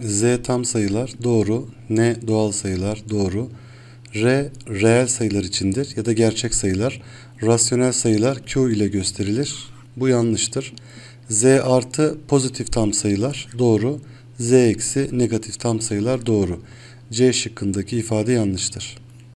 Z tam sayılar doğru. N doğal sayılar doğru. R reel sayılar içindir ya da gerçek sayılar. Rasyonel sayılar Q ile gösterilir. Bu yanlıştır. Z artı pozitif tam sayılar doğru. Z eksi negatif tam sayılar doğru. C şıkkındaki ifade yanlıştır.